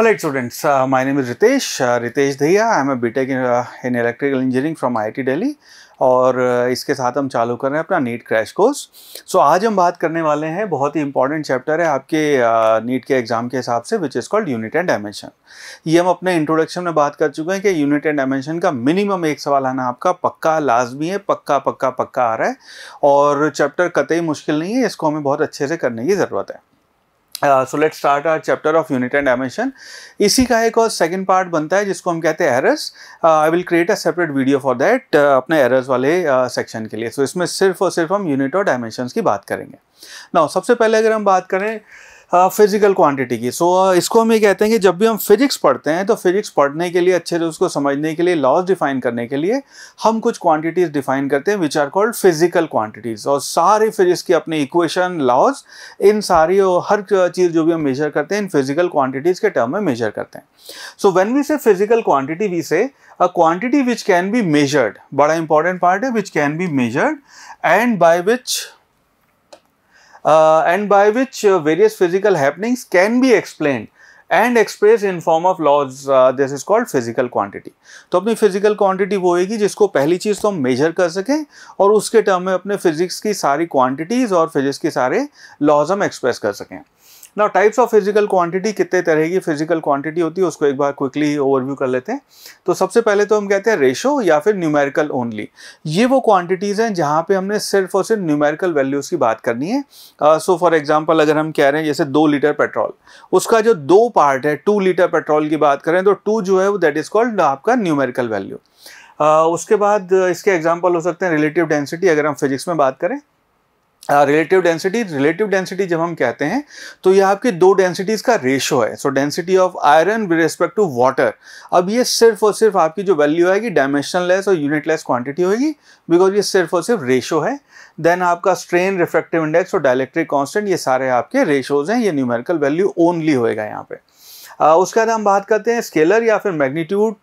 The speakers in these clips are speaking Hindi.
All right, students. Uh, my name is Ritesh. Uh, Ritesh am I am a BTech in, uh, in electrical engineering from IIT Delhi. और uh, इसके साथ हम चालू कर रहे हैं अपना नीट क्रैश कोर्स सो आज हम बात करने वाले हैं बहुत ही इंपॉर्टेंट चैप्टर है आपके नीट uh, के एग्ज़ाम के हिसाब से which is called unit and dimension ये हम अपने इंट्रोडक्शन में बात कर चुके हैं कि यूनिट एंड डायमेंशन का मिनिमम एक सवाल आना आपका पक्का लाजमी है पक्का पक्का पक्का आ रहा है और चैप्टर कतई मुश्किल नहीं है इसको हमें बहुत अच्छे से करने की ज़रूरत है so let start our chapter of unit and dimension इसी का एक और सेकेंड पार्ट बनता है जिसको हम कहते हैं errors I will create a separate video for that अपने एरर्स वाले सेक्शन uh, के लिए सो so, इसमें सिर्फ और सिर्फ हम यूनिट और डायमेंशन की बात करेंगे ना सबसे पहले अगर हम बात करें फिजिकल हाँ, क्वांटिटी की सो so, uh, इसको हम ये कहते हैं कि जब भी हम फिजिक्स पढ़ते हैं तो फिजिक्स पढ़ने के लिए अच्छे से उसको समझने के लिए लॉज डिफाइन करने के लिए हम कुछ क्वांटिटीज़ डिफाइन करते हैं which are called physical quantities और सारे फिजिक्स की अपने इक्वेशन लॉज इन सारी और हर चीज़ जो भी हम मेजर करते हैं इन फिजिकल क्वांटिटीज़ के टर्म में मेजर करते हैं so when we say physical quantity we say a quantity which can be measured बड़ा इंपॉर्टेंट पार्ट है which can be measured and by which uh, and by which uh, various physical happenings can be explained and express in form of laws this is called physical quantity तो अपनी फिजिकल क्वांटिटी वो होगी जिसको पहली चीज़ तो हम मेजर कर सकें और उसके टर्म में अपने फिजिक्स की सारी क्वांटिटीज़ और फिजिक्स के सारे लॉज हम एक्सप्रेस कर सकें ना टाइप्स ऑफ फिजिकल क्वांटिटी कितने तरह की फिजिकल क्वांटिटी होती है उसको एक बार क्विकली ओवरव्यू कर लेते हैं तो सबसे पहले तो हम कहते हैं रेशो या फिर न्यूमेरिकल ओनली ये वो क्वांटिटीज़ हैं जहाँ पे हमने सिर्फ और सिर्फ न्यूमेरिकल वैल्यूज़ की बात करनी है सो फॉर एग्जाम्पल अगर हम कह रहे हैं जैसे दो लीटर पेट्रोल उसका जो दो पार्ट है टू लीटर पेट्रोल की बात करें तो टू जो है वो दैट इज़ कॉल्ड आपका न्यूमेरिकल वैल्यू uh, उसके बाद इसके एग्जाम्पल हो सकते हैं रिलेटिव डेंसिटी अगर हम फिजिक्स में बात करें रिलेटिव डेंसिटी रिलेटिव डेंसिटी जब हम कहते हैं तो ये आपकी दो डेंसिटीज़ का रेशो है so density of iron with respect to water अब ये सिर्फ और सिर्फ आपकी जो वैल्यू आएगी डायमेंशन लेस और यूनिटलेस क्वांटिटी होगी बिकॉज ये सिर्फ और सिर्फ रेशो है देन आपका स्ट्रेन रिफ्रेक्टिव इंडेक्स और डायलेक्ट्रिक कॉन्स्टेंट ये सारे आपके रेशोज हैं ये न्यूमेरिकल वैल्यू ओनली होएगा यहाँ पर उसके बाद हम बात करते हैं स्केलर या फिर मैग्नीट्यूड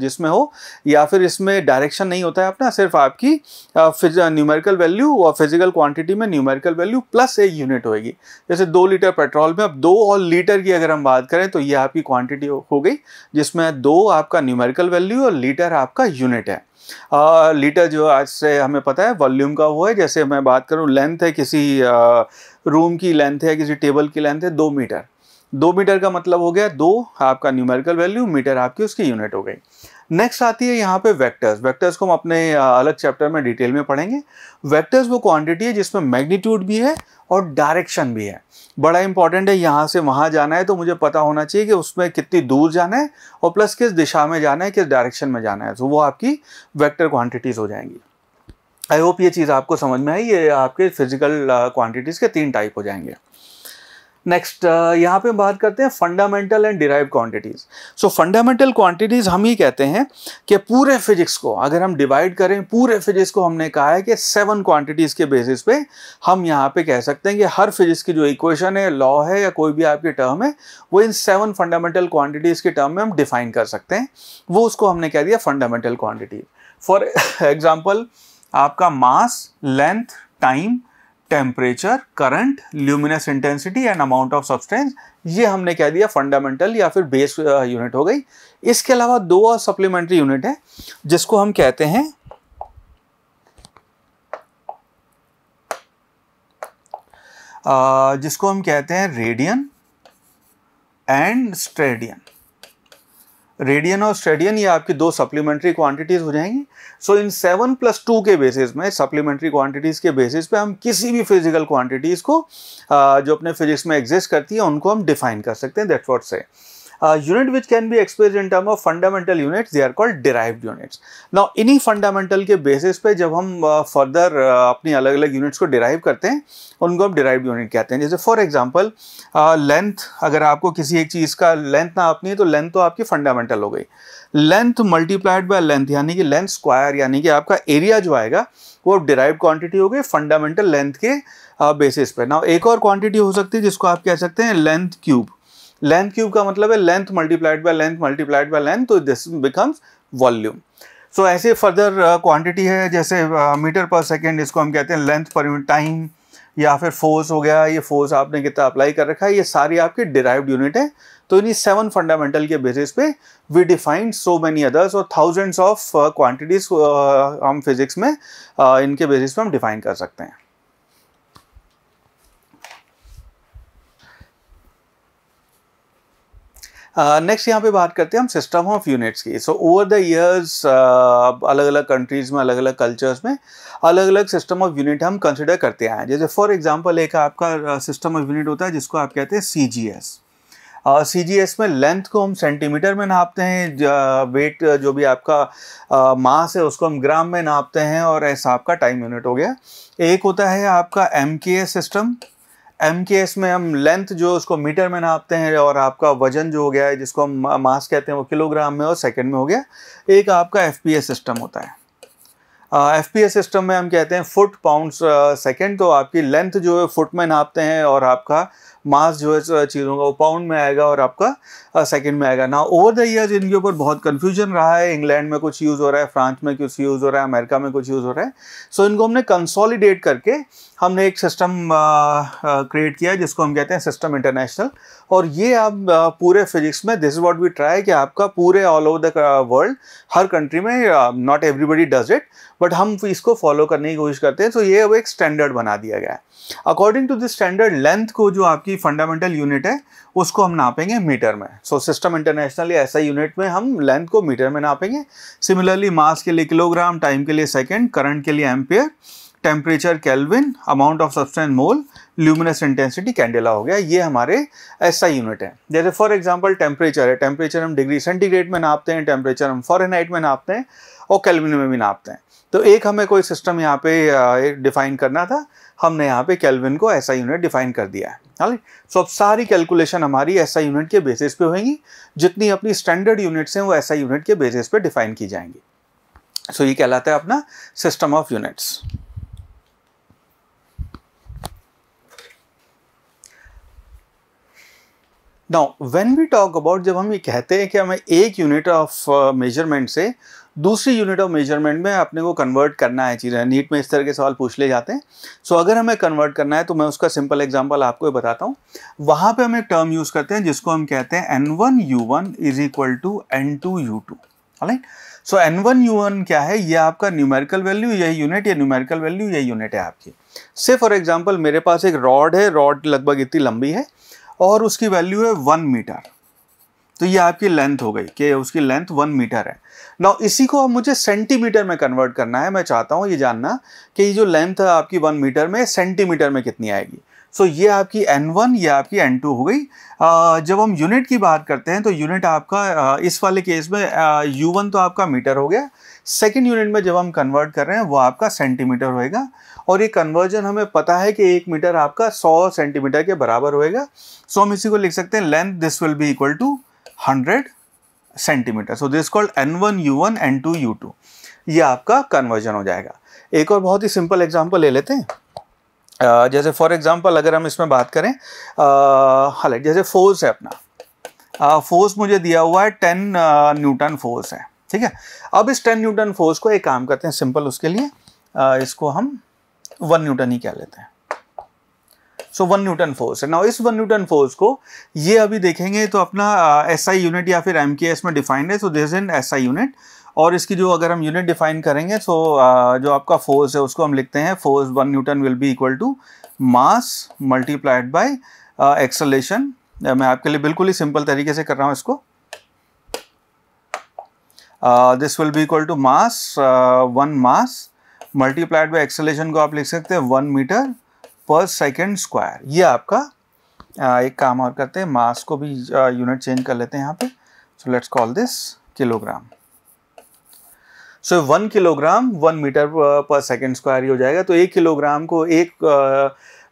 जिसमें हो या फिर इसमें डायरेक्शन नहीं होता है अपना सिर्फ आपकी न्यूमेरिकल वैल्यू और फिजिकल क्वांटिटी में न्यूमेरिकल वैल्यू प्लस एक यूनिट होगी जैसे दो लीटर पेट्रोल में अब दो और लीटर की अगर हम बात करें तो ये आपकी क्वांटिटी हो गई जिसमें दो आपका न्यूमेरिकल वैल्यू और लीटर आपका यूनिट है लीटर जो आज से हमें पता है वॉल्यूम का वो है जैसे मैं बात करूँ लेंथ है किसी रूम की लेंथ है किसी टेबल की लेंथ है दो मीटर दो मीटर का मतलब हो गया दो आपका न्यूमेरिकल वैल्यू मीटर आपकी उसकी यूनिट हो गई नेक्स्ट आती है यहाँ पे वेक्टर्स वेक्टर्स को हम अपने अलग चैप्टर में डिटेल में पढ़ेंगे वेक्टर्स वो क्वांटिटी है जिसमें मैग्नीट्यूड भी है और डायरेक्शन भी है बड़ा इंपॉर्टेंट है यहाँ से वहाँ जाना है तो मुझे पता होना चाहिए कि उसमें कितनी दूर जाना है और प्लस किस दिशा में जाना है किस डायरेक्शन में जाना है तो वो आपकी वैक्टर क्वान्टिटीज़ हो जाएंगी आई होप ये चीज़ आपको समझ में आई ये आपके फिजिकल क्वान्टिटीज़ के तीन टाइप हो जाएंगे नेक्स्ट uh, यहाँ पे हम बात करते हैं fundamental and derive quantities so fundamental quantities हम ही कहते हैं कि पूरे फिजिक्स को अगर हम डिवाइड करें पूरे फिजिक्स को हमने कहा है कि सेवन क्वांटिटीज़ के बेसिस पे हम यहाँ पे कह सकते हैं कि हर फिजिक्स की जो इक्वेशन है लॉ है या कोई भी आपके टर्म है वो इन सेवन फंडामेंटल क्वान्टिटीज़ के टर्म में हम डिफाइन कर सकते हैं वो उसको हमने कह दिया फंडामेंटल क्वान्टिटी फॉर एग्ज़ाम्पल आपका mass length time temperature current luminous intensity and amount of substance ये हमने कह दिया फंडामेंटल या फिर बेस यूनिट uh, हो गई इसके अलावा दो और सप्लीमेंट्री यूनिट है जिसको हम कहते हैं जिसको हम कहते हैं रेडियन एंड स्ट्रेडियन रेडियन और स्टेडियन ये आपकी दो सप्लीमेंट्री क्वांटिटीज़ हो जाएंगी सो so, इन सेवन प्लस टू के बेसिस में सप्लीमेंट्री क्वांटिटीज़ के बेसिस पे हम किसी भी फिजिकल क्वांटिटीज़ को जो अपने फिजिक्स में एग्जिस्ट करती है उनको हम डिफाइन कर सकते हैं दैट वॉट से uh, unit which can be expressed in term of fundamental units they are called derived units now any fundamental ke basis pe jab hum uh, further uh, apni alag alag units ko derive karte hain unko hum derived unit kehte hain jaise for example uh, length agar aapko kisi ek cheez ka length na apni hai to length to aapki fundamental ho gayi length multiplied by length yani ki length square yani ki aapka area jo aayega वो डिराइव क्वांटिटी हो गई फंडामेंटल लेंथ के बेसिस पे ना एक और क्वांटिटी हो सकती है जिसको आप कह सकते हैं लेंथ क्यूब लेंथ क्यूब का मतलब है length multiplied by length multiplied by length तो दिस बिकम्स वॉल्यूम सो ऐसे फर्दर क्वांटिटी uh, है जैसे मीटर पर सेकेंड इसको हम कहते हैं लेंथ पर टाइम या फिर फोर्स हो गया ये फोर्स आपने कितना अप्लाई कर रखा है ये सारी आपकी डिराइव्ड यूनिट है तो इन्हीं सेवन फंडामेंटल के बेसिस पे we defined so many others और थाउजेंड्स ऑफ क्वांटिटीज हम फिजिक्स में uh, इनके बेसिस पे हम डिफाइन कर सकते हैं नेक्स्ट uh, यहाँ पे बात करते हैं हम सिस्टम ऑफ यूनिट्स की सो ओवर द ईयर्स अलग अलग कंट्रीज़ में अलग अलग कल्चर्स में अलग अलग सिस्टम ऑफ यूनिट हम कंसिडर करते आए हैं जैसे फॉर एग्जांपल एक आपका सिस्टम ऑफ यूनिट होता है जिसको आप कहते हैं C G S C G S में लेंथ को हम सेंटीमीटर में नापते हैं वेट uh, uh, जो भी आपका मास है उसको हम ग्राम में नापते हैं और ऐसा आपका टाइम यूनिट हो गया एक होता है आपका M K S system M K S में हम लेंथ जो उसको मीटर में नापते हैं और आपका वजन जो हो गया है जिसको हम मास कहते हैं वो किलोग्राम में और सेकंड में हो गया एक आपका एफ पी एस सिस्टम होता है एफ पी एस सिस्टम में हम कहते हैं फुट पाउंड सेकेंड तो आपकी लेंथ जो है फुट में नापते हैं और आपका मास जो है चीज़ों का वो पाउंड में आएगा और आपका सेकेंड में आएगा ना ओवर द ईयर इनके ऊपर बहुत कन्फ्यूजन रहा है इंग्लैंड में कुछ यूज़ हो रहा है फ्रांस में कुछ यूज़ हो रहा है अमेरिका में कुछ यूज़ हो रहा है सो so, इनको हमने कंसोलिडेट करके हमने एक सिस्टम क्रिएट किया जिसको हम कहते हैं सिस्टम इंटरनेशनल और ये आप पूरे फिजिक्स में दिस वॉट वी ट्राई कि आपका पूरे ऑल ओवर द वर्ल्ड हर कंट्री में not everybody does it but हम इसको फॉलो करने की कोशिश करते हैं तो ये अब एक स्टैंडर्ड बना दिया गया है according to this standard length को जो आपकी फंडामेंटल यूनिट है उसको हम नापेंगे मीटर में सो सिस्टम इंटरनेशनली ऐसा यूनिट में हम लेंथ को मीटर में नापेंगे सिमिलरली मास के लिए किलोग्राम टाइम के लिए सेकेंड करंट के लिए ampere temperature kelvin amount of substance mole luminous intensity candela हो गया ये हमारे ऐसा यूनिट है जैसे फॉर एग्जांपल टेम्परेचर है टेम्परेचर हम डिग्री सेंटीग्रेड में नापते हैं टेम्परेचर हम फॉरनहाइट में नापते हैं और कैलविन में भी नापते हैं तो एक हमें कोई सिस्टम यहाँ पे डिफाइन करना था हमने यहाँ पे कैलविन को ऐसा यूनिट डिफाइन कर दिया है हालांकि सो अब सारी कैलकुलेशन हमारी ऐसा यूनिट के बेसिस पे होगी जितनी अपनी स्टैंडर्ड यूनिट्स हैं वो ऐसा यूनिट के बेसिस पे डिफाइन की जाएंगी सो so, ये कहलाता है अपना system of units now when we talk about जब हम ये कहते हैं कि हमें एक यूनिट ऑफ मेजरमेंट से दूसरी यूनिट ऑफ मेजरमेंट में अपने को कन्वर्ट करना है चीज़ें नीट में इस तरह के सवाल पूछ ले जाते हैं सो so, अगर हमें कन्वर्ट करना है तो मैं उसका सिंपल एग्जाम्पल आपको बताता हूँ वहाँ पर हम एक टर्म यूज़ करते हैं जिसको हम कहते हैं N one U one is equal to N two U two so N one U one क्या है ये आपका न्यूमेरिकल वैल्यू यही यूनिट या न्यूमेरिकल वैल्यू यही यूनिट है आपकी से फॉर एग्जाम्पल मेरे पास एक रॉड है रॉड लगभग इतनी लंबी है और उसकी वैल्यू है वन मीटर तो ये आपकी लेंथ हो गई कि उसकी लेंथ वन मीटर है ना इसी को अब मुझे सेंटीमीटर में कन्वर्ट करना है मैं चाहता हूँ ये जानना कि ये जो लेंथ है आपकी वन मीटर में सेंटीमीटर में कितनी आएगी सो so, ये आपकी n1 ये आपकी n2 हो गई जब हम यूनिट की बात करते हैं तो यूनिट आपका इस वाले केस में u1 तो आपका मीटर हो गया सेकेंड यूनिट में जब हम कन्वर्ट कर रहे हैं वो आपका सेंटीमीटर होएगा और ये कन्वर्जन हमें पता है कि एक मीटर आपका 100 सेंटीमीटर के बराबर होएगा सो so, हम इसी को लिख सकते हैं length this will be equal to hundred centimetre so this called N one U one N two U two ये आपका कन्वर्जन हो जाएगा एक और बहुत ही सिंपल एग्जाम्पल ले लेते हैं uh, जैसे फॉर एग्जाम्पल अगर हम इसमें बात करें हाल uh, जैसे फोर्स है अपना फोर्स uh, मुझे दिया हुआ है टेन न्यूटन फोर्स है ठीक है अब इस टेन न्यूटन फोर्स को एक काम करते हैं सिंपल उसके लिए इसको हम वन न्यूटन ही कह लेते हैं सो वन न्यूटन फोर्स है ना इस वन न्यूटन फोर्स को ये अभी देखेंगे तो अपना एस आई यूनिट या फिर एम में डिफाइंड है so this in S I unit और इसकी जो अगर हम यूनिट डिफाइन करेंगे सो so, uh, जो आपका फोर्स है उसको हम लिखते हैं force one newton will be equal to mass multiplied by acceleration मैं आपके लिए बिल्कुल ही सिंपल तरीके से कर रहा हूँ इसको this will be equal to mass one mass multiplied by acceleration को आप लिख सकते हैं one metre per second square ये आपका आ, एक काम और करते हैं मास को भी यूनिट चेंज कर लेते हैं यहाँ पे so let's call this kilogram so one kilogram one metre per second square ही हो जाएगा तो एक किलोग्राम को एक आ,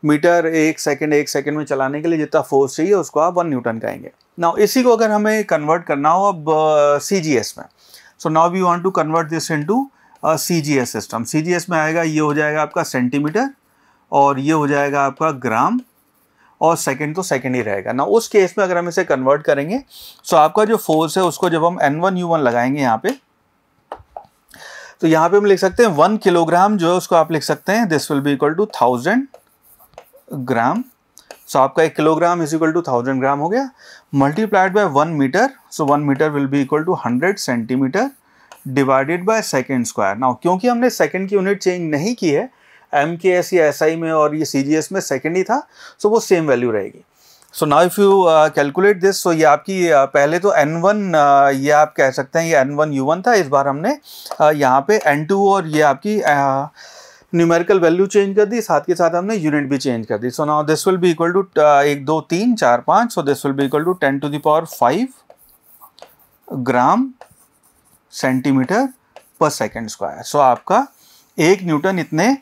मीटर एक सेकेंड एक सेकेंड में चलाने के लिए जितना फोर्स चाहिए उसको आप वन न्यूटन कहेंगे नाउ इसी को अगर हमें कन्वर्ट करना हो अब सी जी एस में so now we want to convert this into C G S system C G S में आएगा ये हो जाएगा आपका सेंटीमीटर और ये हो जाएगा आपका ग्राम और सेकंड तो सेकंड ही रहेगा ना उस केस में अगर हम इसे कन्वर्ट करेंगे सो आपका जो फोर्स है उसको जब हम एन वन यू वन लगाएंगे यहाँ पे तो यहाँ पे हम लिख सकते हैं वन किलोग्राम जो है उसको आप लिख सकते हैं this will be equal to thousand gram so आपका एक kilogram is equal to thousand gram हो गया multiplied by one metre so one metre will be equal to hundred centimetre divided by second square now क्योंकि हमने सेकेंड की यूनिट चेंज नहीं की है एम के एस या एस आई में और ये सी जी एस में सेकेंड ही था सो वो सेम वैल्यू रहेगी so now if you calculate this so ये आपकी uh, पहले तो एन वन uh, ये आप कह सकते हैं ये एन वन यू वन था इस बार हमने uh, यहाँ पे एन टू और ये आपकी न्यूमेरिकल वैल्यू चेंज कर दी साथ के साथ हमने यूनिट भी चेंज कर दी so now this will be equal to एक दो तीन चार पाँच so this will be equal to ten to the power five gram centimetre per second square so आपका एक न्यूटन इतने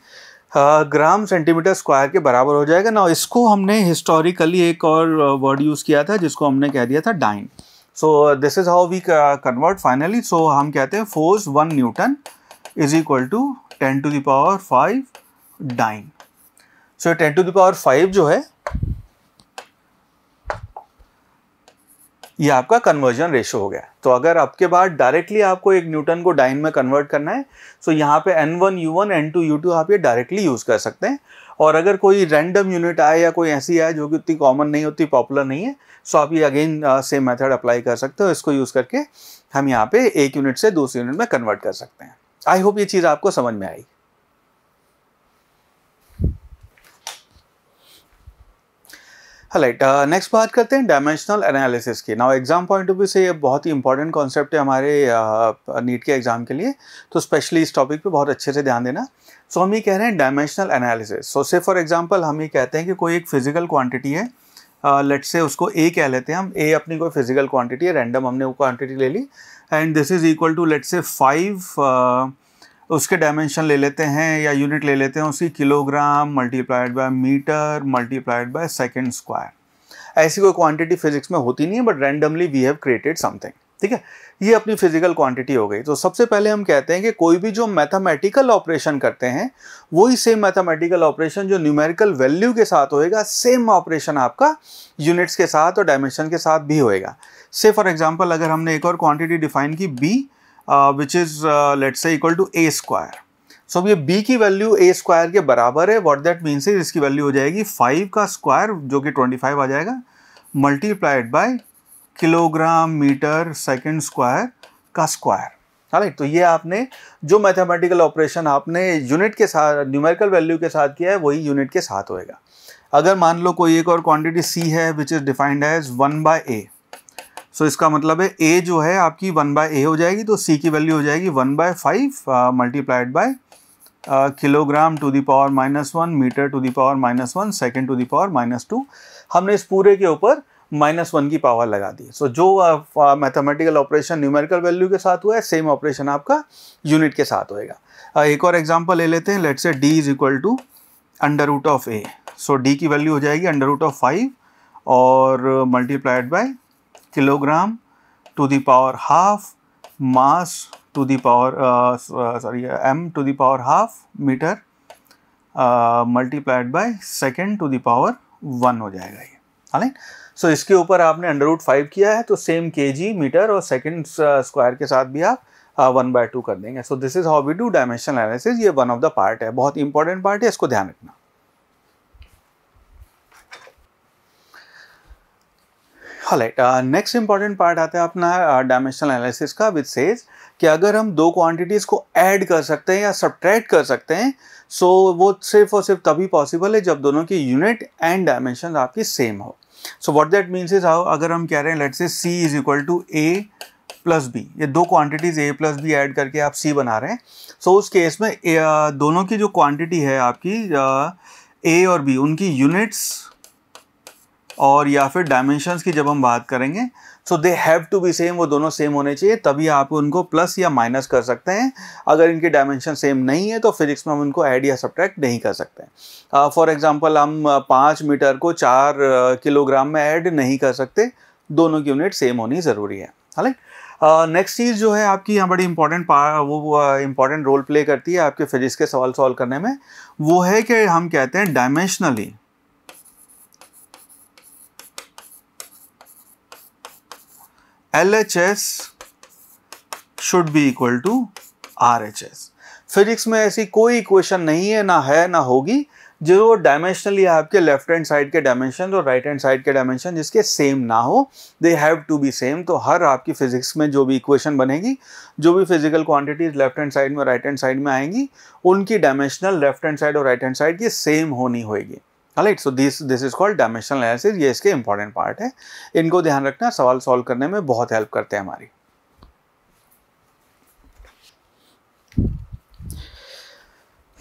ग्राम सेंटीमीटर स्क्वायर के बराबर हो जाएगा ना इसको हमने हिस्टोरिकली एक और वर्ड यूज़ किया था जिसको हमने कह दिया था dyne so this is how we convert finally so हम कहते हैं force one newton is equal to ten to the power five dyne so ten to the power five जो है ये आपका कन्वर्जन रेशो हो गया तो अगर आपके बाद डायरेक्टली आपको एक न्यूटन को डाइन में कन्वर्ट करना है तो यहाँ पे N one U one N two U two आप ये डायरेक्टली यूज़ कर सकते हैं और अगर कोई रैंडम यूनिट आए या कोई ऐसी आए जो कि उतनी कॉमन नहीं उतनी पॉपुलर नहीं है सो तो आप ये अगेन सेम मेथड अप्लाई कर सकते हो इसको यूज़ करके हम यहाँ पे एक यूनिट से दूसरे यूनिट में कन्वर्ट कर सकते हैं आई होप ये चीज़ आपको समझ में आई राइट नेक्स्ट uh, बात करते हैं डायमेंशनल एनालिसिस की now exam point of view से ये बहुत ही इंपॉर्टेंट कॉन्सेप्ट है हमारे नीट uh, के एग्जाम के लिए तो स्पेशली इस टॉपिक पे बहुत अच्छे से ध्यान देना सो so, हम ये कह रहे हैं डायमेंशनल एनालिसिस सो से फॉर एग्जांपल हम ये कहते हैं कि कोई एक फिजिकल क्वांटिटी है लेट uh, से उसको ए कह लेते हैं हम ए अपनी कोई फिजिकल क्वान्टिटी है रैंडम हमने वो क्वान्टिटी ले ली and this is equal to let say five तो उसके डायमेंशन ले लेते हैं या यूनिट ले लेते हैं उसकी kilogram multiplied by metre multiplied by second square ऐसी कोई क्वांटिटी फिजिक्स में होती नहीं है but randomly we have created something ठीक है ये अपनी फिजिकल क्वांटिटी हो गई तो सबसे पहले हम कहते हैं कि कोई भी जो मैथमेटिकल ऑपरेशन करते हैं वही सेम मैथमेटिकल ऑपरेशन जो न्यूमेरिकल वैल्यू के साथ होएगा सेम ऑपरेशन आपका यूनिट्स के साथ और डायमेंशन के साथ भी होएगा से फॉर एग्जांपल अगर हमने एक और क्वांटिटी डिफाइन की B which is let say equal to A square so अब ये बी की वैल्यू ए स्क्वायर के बराबर है वॉट दैट मीन्स इज इसकी वैल्यू हो जाएगी फाइव का स्क्वायर जो कि ट्वेंटी फाइव आ जाएगा multiplied by kilogram metre second square का स्क्वायर राइट तो ये आपने जो मैथमेटिकल ऑपरेशन आपने यूनिट के साथ न्यूमेरिकल वैल्यू के साथ किया है वही यूनिट के साथ होएगा अगर मान लो कोई एक और क्वांटिटी सी है which is defined as one by A so so, इसका मतलब है ए जो है आपकी वन बाय ए हो जाएगी तो सी की वैल्यू हो जाएगी one by five multiplied by kilogram to the power minus one metre to the power minus one second to the power minus two हमने इस पूरे के ऊपर माइनस वन की पावर लगा दी सो so, जो मैथमेटिकल ऑपरेशन न्यूमेरिकल वैल्यू के साथ हुआ है सेम ऑपरेशन आपका यूनिट के साथ होएगा uh, एक और एग्जांपल ले लेते हैं let's say D is equal to under root of A so D की वैल्यू हो जाएगी अंडर रूट ऑफ फाइव और multiplied uh, by kilogram to the power half mass to the power sorry M to to power half metre multiplied by multiplied to second power one हो जाएगा ये हालांकि सो इसके ऊपर आपने अंडर रूट फाइव किया है तो सेम के जी मीटर और सेकेंड स्क्वायर के साथ भी आप वन बाय टू कर देंगे so this is how we do dimensional analysis ये वन ऑफ द पार्ट है बहुत इंपॉर्टेंट पार्ट है इसको ध्यान रखना राइट नेक्स्ट इंपॉर्टेंट पार्ट आता है अपना डायमेंशनल एनालिसिस का विद सेज कि अगर हम दो क्वांटिटीज़ को ऐड कर सकते हैं या सब्ट्रैक्ट कर सकते हैं सो so वो सिर्फ और सिर्फ तभी पॉसिबल है जब दोनों की यूनिट एंड डायमेंशन आपकी सेम हो so what that means is how अगर हम कह रहे हैं let say C is equal to A plus B ये दो quantities A plus B add करके आप सी बना रहे हैं सो so, उस केस में दोनों की जो क्वांटिटी है आपकी ए और बी उनकी यूनिट्स और या फिर डायमेंशंस की जब हम बात करेंगे so they have to be same वो दोनों सेम होने चाहिए तभी आप उनको प्लस या माइनस कर सकते हैं अगर इनके डायमेंशन सेम नहीं है तो फिजिक्स में हम उनको ऐड या सब्ट्रैक्ट नहीं कर सकते फॉर uh, एग्ज़ाम्पल हम uh, पाँच मीटर को चार किलोग्राम uh, में ऐड नहीं कर सकते दोनों की यूनिट सेम होनी ज़रूरी है हालांकि नेक्स्ट uh, चीज़ जो है आपकी यहाँ बड़ी इंपॉर्टेंट वो इम्पॉर्टेंट रोल प्ले करती है आपके फिजिक्स के सवाल सॉल्व करने में वो है कि हम कहते हैं dimensionally L H S should be equal to R H S physics में ऐसी कोई इक्वेशन नहीं है ना है ना होगी जो डायमेंशनली आपके लेफ्ट हैंड साइड के डायमेंशन और राइट हैंड साइड के डायमेंशन जिसके सेम ना हो they have to be same तो हर आपकी फिजिक्स में जो भी इक्वेशन बनेगी जो भी physical quantities left hand side में राइट हैंड साइड में आएंगी उनकी डायमेंशनल लेफ्ट हैंड साइड और राइट हैंड साइड की सेम होनी होगी right so this this is called dimensional analysis ये इसके इंपॉर्टेंट पार्ट है इनको ध्यान रखना सवाल सॉल्व करने में बहुत हेल्प करते हैं हमारी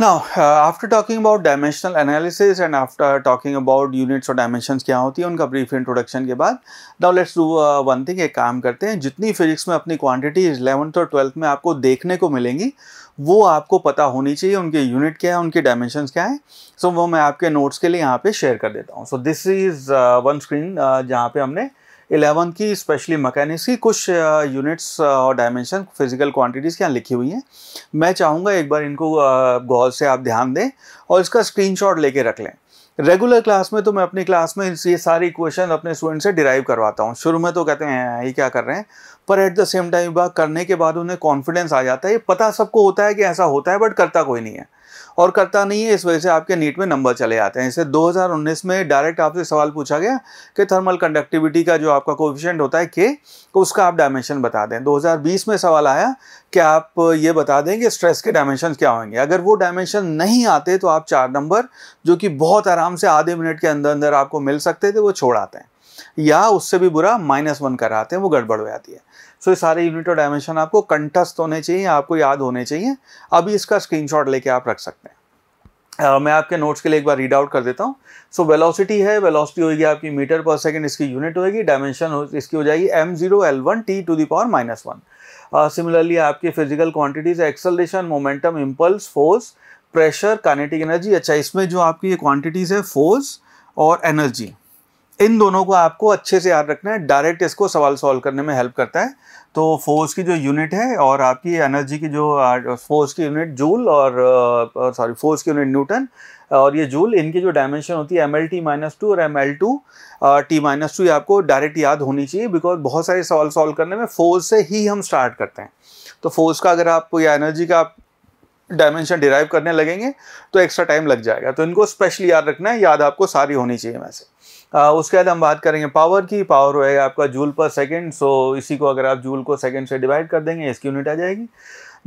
now after talking about dimensional analysis and after talking about units और डायमेंशंस क्या होती है उनका ब्रीफ इंट्रोडक्शन के बाद now let's do one thing एक काम करते हैं जितनी फिजिक्स में अपनी क्वांटिटी इलेवंथ और ट्वेल्थ में आपको देखने को मिलेंगी वो आपको पता होनी चाहिए उनके यूनिट क्या है उनके डायमेंशन क्या है सो so, वो मैं आपके नोट्स के लिए यहाँ पे शेयर कर देता हूँ so this is one screen जहाँ पे हमने इलेवन की स्पेशली मकैनिक्स की कुछ यूनिट्स uh, uh, और डायमेंशन फिजिकल क्वांटिटीज़ यहाँ लिखी हुई हैं मैं चाहूँगा एक बार इनको uh, गौर से आप ध्यान दें और इसका स्क्रीनशॉट लेके रख लें रेगुलर क्लास में तो मैं अपनी क्लास में ये सारी क्वेश्चन अपने स्टूडेंट से डिराइव करवाता हूँ शुरू में तो कहते हैं हाँ, ये क्या कर रहे हैं पर एट द सेम टाइम बात करने के बाद उन्हें कॉन्फिडेंस आ जाता है ये पता सबको होता है कि ऐसा होता है बट करता कोई नहीं है और करता नहीं है इस वजह से आपके नीट में नंबर चले आते हैं इसे 2019 में डायरेक्ट आपसे सवाल पूछा गया कि थर्मल कंडक्टिविटी का जो आपका कोफिशेंट होता है के तो उसका आप डायमेंशन बता दें 2020 में सवाल आया कि आप ये बता दें कि स्ट्रेस के डायमेंशन क्या होंगे अगर वो डायमेंशन नहीं आते तो आप चार नंबर जो कि बहुत आराम से आधे मिनट के अंदर अंदर आपको मिल सकते थे वो छोड़ आते हैं या उससे भी बुरा माइनस वन कराते हैं वो गड़बड़ हो जाती है सो ये सारे यूनिट और डायमेंशन आपको कंठस्थ होने चाहिए आपको याद होने चाहिए अभी इसका स्क्रीनशॉट लेके आप रख सकते हैं Uh, मैं आपके नोट्स के लिए एक बार रीड आउट कर देता हूँ सो वेलोसिटी है वेलोसिटी होगी आपकी मीटर पर सेकंड इसकी यूनिट होगी डायमेंशन हो, इसकी हो जाएगी M zero L one T to the power minus one similarly आपकी physical quantities acceleration momentum impulse force pressure kinetic energy अच्छा इसमें जो आपकी ये क्वांटिटीज़ है फोर्स और एनर्जी इन दोनों को आपको अच्छे से याद रखना है डायरेक्ट इसको सवाल सॉल्व करने में हेल्प करता है तो फोर्स की जो यूनिट है और आपकी एनर्जी की जो फोर्स की यूनिट जूल और सॉरी फोर्स की यूनिट न्यूटन और ये जूल इनकी जो डायमेंशन होती है M L T minus two और M L two T minus two ये आपको डायरेक्ट याद होनी चाहिए बिकॉज बहुत सारे सवाल सॉल्व करने में फोर्स से ही हम स्टार्ट करते हैं तो फोर्स का अगर आपको या एनर्जी का आप डायमेंशन डिराइव करने लगेंगे तो एक्स्ट्रा टाइम लग जाएगा तो इनको स्पेशली याद रखना है याद आपको सारी होनी चाहिए वैसे उसके बाद हम बात करेंगे पावर की पावर होएगा आपका जूल पर सेकेंड सो इसी को अगर आप जूल को सेकेंड से डिवाइड कर देंगे इसकी यूनिट आ जाएगी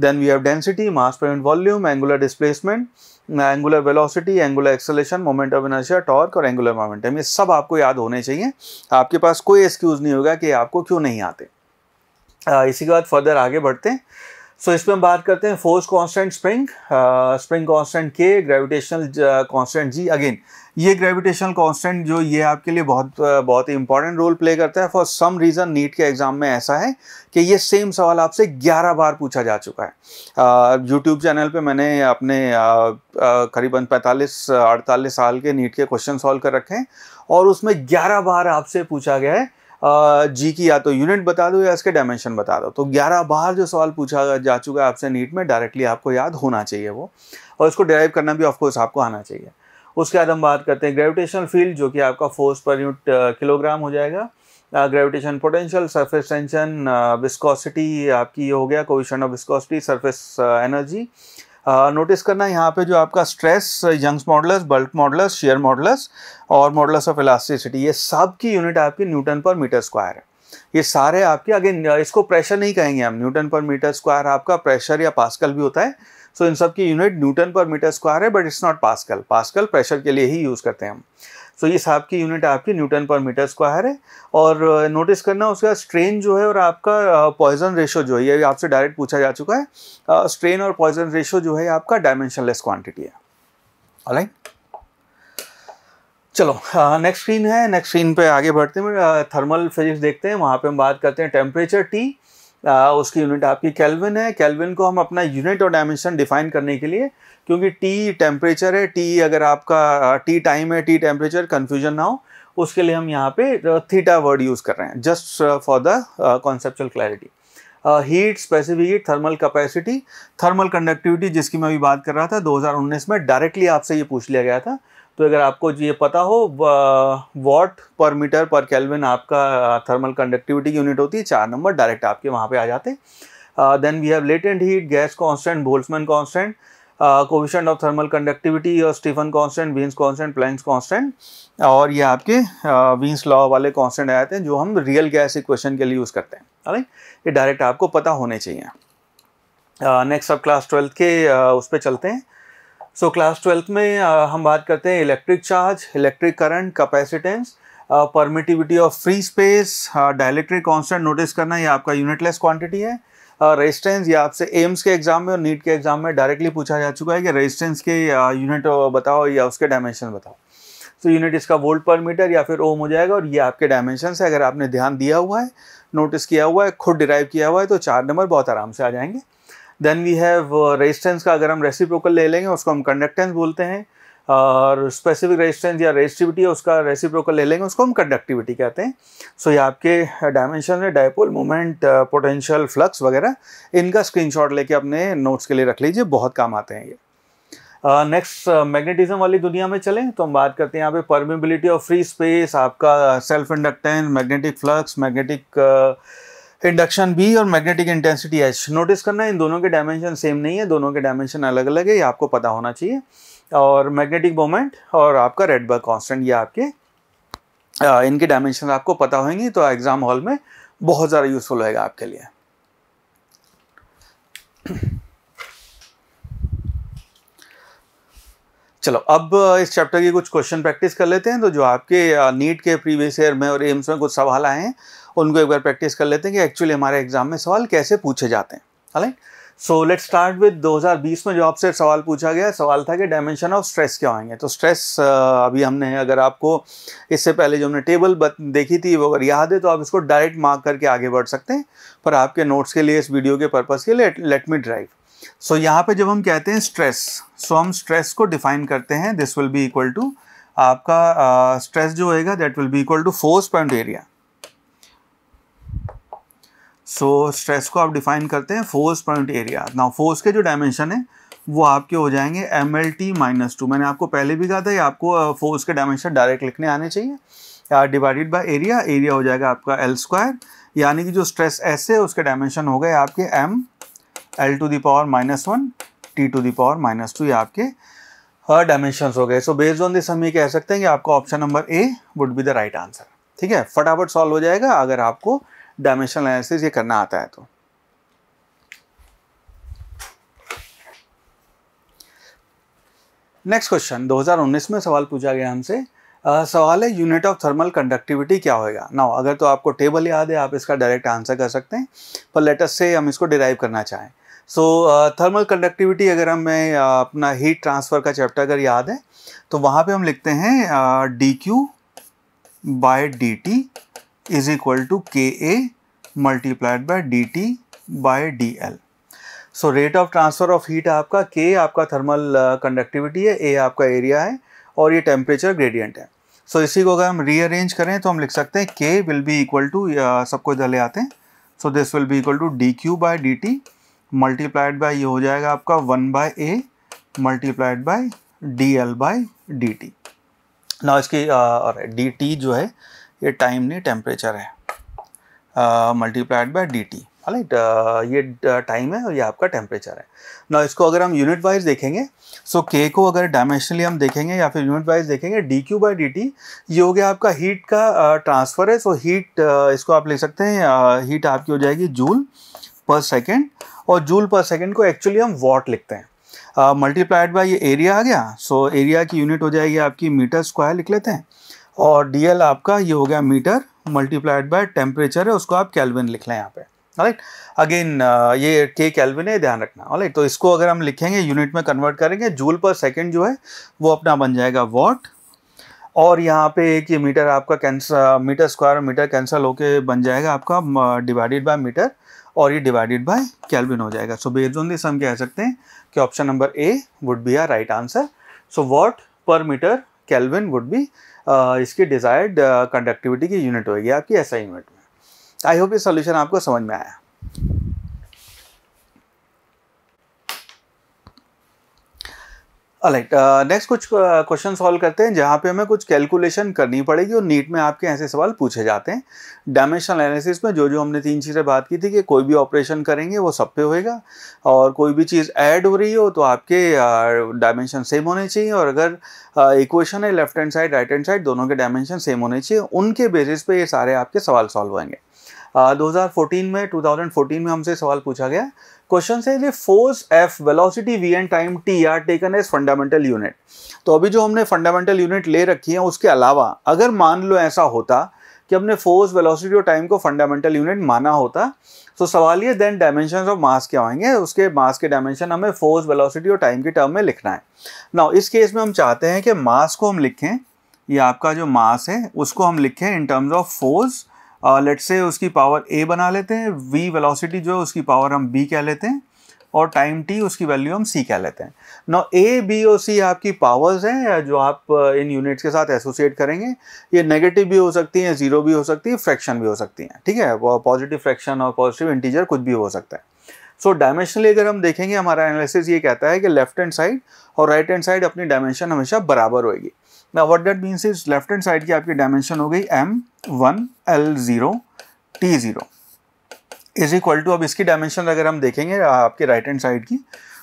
then we have density mass per unit volume angular displacement angular velocity angular acceleration moment of inertia torque और एंगुलर मोमेंटम ये सब आपको याद होने चाहिए आपके पास कोई एक्सक्यूज़ नहीं होगा कि आपको क्यों नहीं आते आ, इसी के बाद फर्दर आगे बढ़ते हैं सो so, इसमें हम बात करते हैं force constant spring spring constant के gravitational constant G again uh, ये ग्रेविटेशनल कांस्टेंट जो ये आपके लिए बहुत बहुत ही इंपॉर्टेंट रोल प्ले करता है फॉर सम रीज़न नीट के एग्ज़ाम में ऐसा है कि ये सेम सवाल आपसे 11 बार पूछा जा चुका है यूट्यूब चैनल पे मैंने अपने करीबन 45 48 साल के नीट के क्वेश्चन सॉल्व कर रखे हैं और उसमें 11 बार आपसे पूछा गया है जी की या तो यूनिट बता दो या इसके डायमेंशन बता दो तो 11 बार जो सवाल पूछा जा चुका है आपसे नीट में डायरेक्टली आपको याद होना चाहिए वो और इसको डिराइव करना भी ऑफकोर्स आपको आना चाहिए उसके बाद हम बात करते हैं ग्रेविटेशनल फील्ड जो कि आपका फोर्स पर यूनिट किलोग्राम हो जाएगा gravitation potential surface tension viscosity आपकी ये हो गया coefficient of viscosity surface energy notice करना यहाँ पे जो आपका stress Young's modulus bulk modulus shear modulus और मॉडलस ऑफ इलास्टिसिटी ये सब की यूनिट आपकी न्यूटन पर मीटर स्क्वायर है ये सारे आपके अगेन uh, इसको प्रेशर नहीं कहेंगे हम न्यूटन पर मीटर स्क्वायर आपका प्रेशर या पास्कल भी होता है सो इन सब की unit newton per metre square है but it's not pascal pascal pressure के लिए ही यूज़ करते हैं हम सो so, ये साहब की यूनिट आपकी न्यूटन पर मीटर स्क्वायर है और नोटिस uh, करना उसका स्ट्रेन जो है और आपका पॉइजन uh, रेशो जो है ये आपसे डायरेक्ट पूछा जा चुका है स्ट्रेन uh, और पॉइजन रेशो जो है आपका डायमेंशनलेस क्वांटिटी है ऑलराइट चलो नेक्स्ट स्क्रीन है नेक्स्ट स्क्रीन पे आगे बढ़ते हैं थर्मल फिजिक्स देखते हैं वहाँ पे हम बात करते हैं टेम्परेचर टी आ, उसकी यूनिट आपकी कैलविन है कैलविन को हम अपना यूनिट और डायमेंशन डिफाइन करने के लिए क्योंकि टी टेम्परेचर है टी अगर आपका टी टाइम है टी टेम्परेचर कन्फ्यूजन ना हो उसके लिए हम यहाँ पे थीटा वर्ड यूज़ कर रहे हैं just for the conceptual clarity heat specific heat thermal capacity thermal conductivity जिसकी मैं अभी बात कर रहा था 2019 में डायरेक्टली आपसे ये पूछ लिया गया था तो अगर आपको ये पता हो वॉट पर मीटर पर कैलविन आपका थर्मल कंडक्टिविटी यूनिट होती है चार नंबर डायरेक्ट आपके वहाँ पे आ जाते हैं then we have latent heat gas constant Boltzmann constant coefficient of thermal conductivity और Stefan constant Wien's constant Planck's constant और ये आपके वीन्स लॉ वाले कांस्टेंट आ जाते हैं जो हम रियल गैस इक्वेशन के लिए यूज़ करते हैं अरे ये डायरेक्ट आपको पता होने चाहिए नेक्स्ट अब क्लास ट्वेल्थ के uh, उस पर चलते हैं सो क्लास ट्वेल्थ में आ, uh, हम बात करते हैं electric charge electric current capacitance permittivity of free space dielectric constant notice करना ये आपका यूनिटलेस क्वांटिटी है रेजिस्टेंस uh, ये आपसे एम्स के एग्जाम में और नीट के एग्जाम में डायरेक्टली पूछा जा चुका है कि रेजिस्टेंस के यूनिट uh, uh, बताओ या उसके डायमेंशन बताओ तो यूनिट इसका वोल्ट पर मीटर या फिर ओम हो जाएगा और ये आपके डायमेंशन है अगर आपने ध्यान दिया हुआ है नोटिस किया हुआ है खुद डिराइव किया हुआ है तो चार नंबर बहुत आराम से आ जाएंगे देन वी हैव रेजिस्टेंस का अगर हम रेसिप्रोकल ले लेंगे उसको हम कंडक्टेंस बोलते हैं और स्पेसिफिक रेजिस्टेंस या रेजिस्टिविटी उसका रेसिप्रोकल ले लेंगे उसको हम कंडक्टिविटी कहते हैं सो so, ये आपके डायमेंशन में डायपोल मोमेंट पोटेंशियल फ्लक्स वगैरह इनका स्क्रीनशॉट लेके अपने नोट्स के लिए रख लीजिए बहुत काम आते हैं ये नेक्स्ट uh, मैग्नेटिज्म uh, वाली दुनिया में चलें तो हम बात करते हैं यहाँ पे परमेबिलिटी ऑफ फ्री स्पेस आपका self inductance magnetic flux magnetic induction B और मैग्नेटिक इंटेंसिटी एच नोटिस करना इन दोनों के डायमेंशन सेम नहीं है दोनों के डायमेंशन अलग अलग है ये आपको पता होना चाहिए और मैग्नेटिक मोमेंट और आपका रेडबर्ग कॉन्स्टेंट ये आपके आ, इनके डायमेंशन आपको पता होंगे तो एग्ज़ाम हॉल में बहुत ज़्यादा यूज़फुल होएगा आपके लिए चलो अब इस चैप्टर के कुछ क्वेश्चन प्रैक्टिस कर लेते हैं तो जो आपके नीट के प्रीवियस ईयर में और एम्स में कुछ सवाल आए हैं उनको एक बार प्रैक्टिस कर लेते हैं कि एक्चुअली हमारे एग्जाम में सवाल कैसे पूछे जाते हैं हालांकि सो लेट स्टार्ट विद 2020 में जो आपसे सवाल पूछा गया सवाल था कि डायमेंशन ऑफ स्ट्रेस क्या आएंगे तो स्ट्रेस अभी हमने अगर आपको इससे पहले जो हमने टेबल देखी थी वो अगर याद है तो आप इसको डायरेक्ट मार्क करके आगे बढ़ सकते हैं पर आपके नोट्स के लिए इस वीडियो के पर्पज़ के लिए लेट मी ड्राइव सो यहाँ पे जब हम कहते हैं स्ट्रेस सो हम स्ट्रेस को डिफाइन करते हैं this will be equal to आपका स्ट्रेस uh, जो होएगा that will be equal to force point area so so, stress को आप डिफाइन करते हैं फोर्स पॉइंट एरिया ना फोर्स के जो डायमेंशन है वो आपके हो जाएंगे M L T minus two मैंने आपको पहले भी कहा था कि आपको फोर्स के डायमेंशन डायरेक्ट लिखने आने चाहिए या डिवाइडेड बाय एरिया एरिया हो जाएगा आपका एल स्क्वायर यानी कि जो स्ट्रेस एस है उसके डायमेंशन हो गए आपके M L to the power minus one T to the power minus two ये आपके हर डायमेंशन हो गए सो बेस्ड ऑन दिस हम ये कह सकते हैं कि आपका option number A would be the right answer ठीक है फटाफट सॉल्व हो जाएगा अगर आपको डायमेंशनल एनालिसिस ये करना आता है तो नेक्स्ट क्वेश्चन 2019 में सवाल पूछा गया हमसे Uh, सवाल है यूनिट ऑफ थर्मल कंडक्टिविटी क्या होएगा ना अगर तो आपको टेबल याद है आप इसका डायरेक्ट आंसर कर सकते हैं पर लेटस से हम इसको डिराइव करना चाहें सो थर्मल कंडक्टिविटी अगर हमें अपना हीट ट्रांसफ़र का चैप्टर अगर याद है तो वहाँ पे हम लिखते हैं D Q by D T is equal to K A multiplied by D T by D L so rate of transfer of heat आपका के आपका थर्मल कंडक्टिविटी uh, है ए आपका एरिया है और ये टेम्परेचर ग्रेडियंट है सो so, इसी को अगर हम रीअरेंज करें तो हम लिख सकते हैं के विल बी इक्वल टू सबको इधर ले आते हैं so this will be equal to D Q by D T multiplied by ये हो जाएगा आपका one by A multiplied by D L by D T ना इसकी डी uh, टी जो है ये टाइम नहीं टेम्परेचर है multiplied by D T right ये टाइम है और ये आपका टेम्परेचर है ना इसको अगर हम यूनिट वाइज देखेंगे सो so के को अगर डायमेंशनली हम देखेंगे या फिर यूनिट वाइज देखेंगे D Q by D T ये हो गया आपका हीट का ट्रांसफ़र uh, है सो so हीट uh, इसको आप ले सकते हैं हीट uh, आपकी हो जाएगी जूल पर सेकेंड और जूल पर सेकेंड को एक्चुअली हम वॉट लिखते हैं मल्टीप्लाइड बाई ये एरिया आ गया सो so, एरिया की यूनिट हो जाएगी आपकी मीटर स्क्वायर लिख लेते हैं और एल आपका ये हो गया मीटर मल्टीप्लाइड बाय टेम्परेचर है उसको आप कैलविन लिख लें यहाँ पे राइट अगेन uh, ये के कैलविन है ध्यान रखना राइट तो इसको अगर हम लिखेंगे यूनिट में कन्वर्ट करेंगे जूल पर सेकेंड जो है वो अपना बन जाएगा वॉट और यहाँ पे एक ये मीटर आपका cancel uh, metre square metre cancel होके बन जाएगा आपका divided um, by uh, metre और ये डिवाइडेड बाय कैलविन हो जाएगा सो बेस्ड ऑन दिस हम कह सकते हैं कि option number A would be our right answer so watt per metre kelvin would be इसकी डिज़ायर्ड कंडक्टिविटी की यूनिट होगी आपकी ऐसा यूनिट में आई होप ये सोल्यूशन आपको समझ में आया राइट नेक्स्ट uh, कुछ क्वेश्चन uh, सॉल्व करते हैं जहाँ पे हमें कुछ कैलकुलेशन करनी पड़ेगी और नीट में आपके ऐसे सवाल पूछे जाते हैं डायमेंशनल एनालिसिस में जो जो हमने तीन चीज़ें बात की थी कि कोई भी ऑपरेशन करेंगे वो सब पे होएगा और कोई भी चीज़ ऐड हो रही हो तो आपके डायमेंशन uh, सेम होने चाहिए और अगर इक्वेशन uh, है left hand side right hand side दोनों के डायमेंशन सेम होने चाहिए उनके बेसिस पर ये सारे आपके सवाल सॉल्व होंगे 2014 में 2014 में हमसे सवाल पूछा गया क्वेश्चन है ये force F velocity V and time T are taken as fundamental unit तो अभी जो हमने फंडामेंटल यूनिट ले रखी है उसके अलावा अगर मान लो ऐसा होता कि हमने फोर्स वेलोसिटी और टाइम को फंडामेंटल यूनिट माना होता तो सवाल ये देन डायमेंशन ऑफ मास क्या आएंगे उसके मास के डायमेंशन हमें फोर्स वेलोसिटी और टाइम के टर्म में लिखना है ना इस केस में हम चाहते हैं कि मास को हम लिखें ये आपका जो मास है उसको हम लिखें in terms of force let uh, से उसकी पावर ए बना लेते हैं वी वेलोसिटी जो है उसकी पावर हम बी कह लेते हैं और टाइम टी उसकी वैल्यू हम सी कह लेते हैं नौ ए बी और सी आपकी पावर्स हैं जो आप uh, इन यूनिट्स के साथ एसोसिएट करेंगे ये नेगेटिव भी हो सकती हैं ज़ीरो भी हो सकती है फ्रैक्शन भी हो सकती हैं ठीक है वो पॉजिटिव फ्रैक्शन और पॉजिटिव इंटीजर कुछ भी हो सकता है सो so, डायमेंशनली अगर हम देखेंगे हमारा एनालिसिस ये कहता है कि लेफ्ट हैंड साइड और राइट हैंड साइड अपनी डायमेंशन हमेशा बराबर होएगी ना what that means is left hand side की आपकी डायमेंशन हो गई M one L zero T zero is equal to अब इसकी डायमेंशन अगर हम देखेंगे आपके राइट हैंड साइड की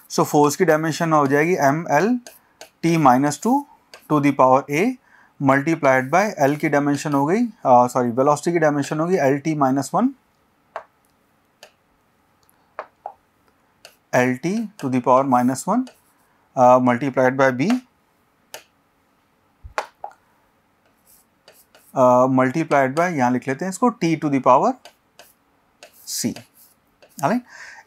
सो so, फोर्स की डायमेंशन हो जाएगी M L T minus two to the power A multiplied by L की डायमेंशन हो गई सॉरी वेलोसिटी की डायमेंशन होगी L T minus one L T to the power minus one multiplied by B multiplied by यहाँ लिख लेते हैं इसको टी टू दावर सी है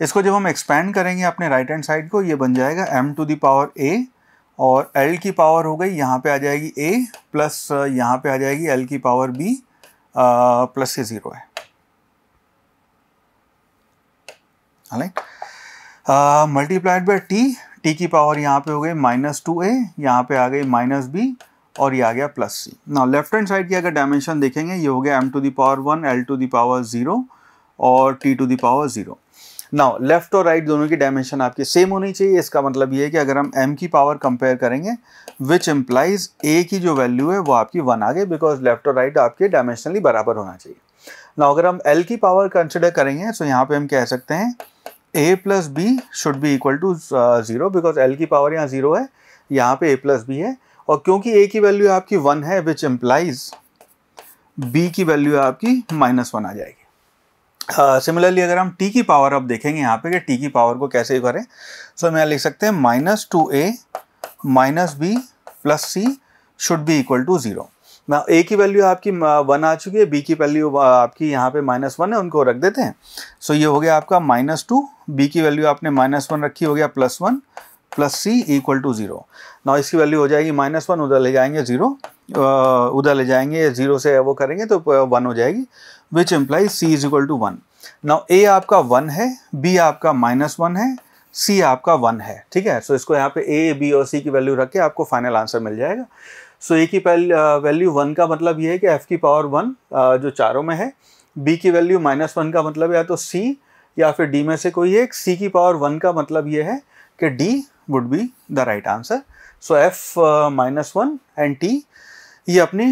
इसको जब हम एक्सपैंड करेंगे अपने राइट हैंड साइड को ये बन जाएगा एम टू दावर ए और एल की पावर हो गई यहाँ पे आ जाएगी ए प्लस यहाँ पे आ जाएगी एल की पावर बी प्लस ये ज़ीरो है मल्टीप्लाइड बाय टी टी की पावर यहाँ पे हो गई माइनस टू ए यहाँ पे आ गई माइनस बी और ये आ गया प्लस सी ना लेफ्ट हैंड साइड की अगर डायमेंशन देखेंगे ये हो गया M to the power one L to the power zero और T to the power zero now left और राइट दोनों की डायमेंशन आपकी सेम होनी चाहिए इसका मतलब ये है कि अगर हम m की पावर कंपेयर करेंगे विच एम्प्लाइज a की जो वैल्यू है वो आपकी वन आ गई बिकॉज लेफ्ट और राइट आपके डायमेंशनली बराबर होना चाहिए नाउ अगर हम l की पावर कंसिडर करेंगे तो यहाँ पे हम कह सकते हैं a plus B should be equal to zero because L की पावर यहाँ ज़ीरो है यहाँ पे a प्लस बी है और क्योंकि ए की वैल्यू आपकी वन है विच एम्प्लाइज बी की वैल्यू आपकी माइनस वन आ जाएगी सिमिलरली uh, अगर हम टी की पावर अब देखेंगे यहाँ पे कि टी की पावर को कैसे करें सो so, हम यहाँ लिख सकते हैं minus two A minus B plus C should be equal to zero ना ए की वैल्यू आपकी वन uh, आ चुकी है बी की वैल्यू uh, आपकी यहाँ पे माइनस वन है उनको रख देते हैं सो so, ये हो गया आपका माइनस टू बी की वैल्यू आपने माइनस वन रखी हो गया plus one plus C equal to zero ना इसकी वैल्यू हो जाएगी माइनस वन उधर ले जाएंगे ज़ीरो उधर ले जाएंगे ज़ीरो से वो करेंगे तो वन हो जाएगी which implies C is equal to one ना ए आपका वन है बी आपका माइनस वन है सी आपका वन है ठीक है सो so, इसको यहाँ पे ए बी और सी की वैल्यू रख के आपको फाइनल आंसर मिल जाएगा सो so, ए की वैल्यू वन का मतलब ये है कि एफ़ की पावर वन जो चारों में है बी की वैल्यू माइनस वन का मतलब या तो सी या फिर डी में से कोई एक सी की पावर वन का मतलब ये है कि D would be the right answer. So f uh, minus one and t ये अपनी